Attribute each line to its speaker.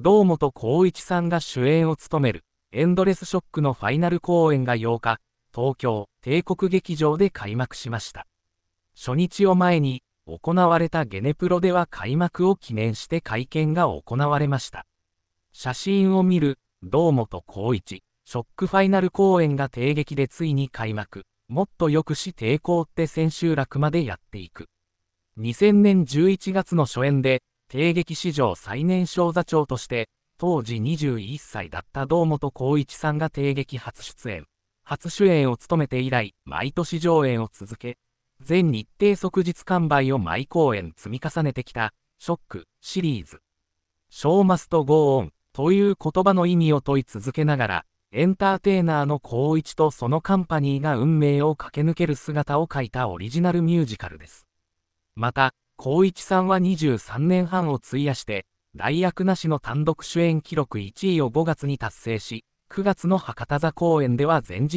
Speaker 1: 堂本光一さんが主演を務める、エンドレスショックのファイナル公演が8日、東京帝国劇場で開幕しました。初日を前に、行われたゲネプロでは開幕を記念して会見が行われました。写真を見る、堂本光一、ショックファイナル公演が帝劇でついに開幕。もっと良くし抵抗って千秋楽までやっていく。2000年11月の初演で、帝劇史上最年少座長として、当時21歳だった堂本光一さんが帝劇初出演。初主演を務めて以来、毎年上演を続け、全日程即日完売を毎公演積み重ねてきた、ショックシリーズ。show m ト s t go on という言葉の意味を問い続けながら、エンターテイナーの光一とそのカンパニーが運命を駆け抜ける姿を描いたオリジナルミュージカルです。また、光一さんは23年半を費やして、代役なしの単独主演記録1位を5月に達成し、9月の博多座公演では前人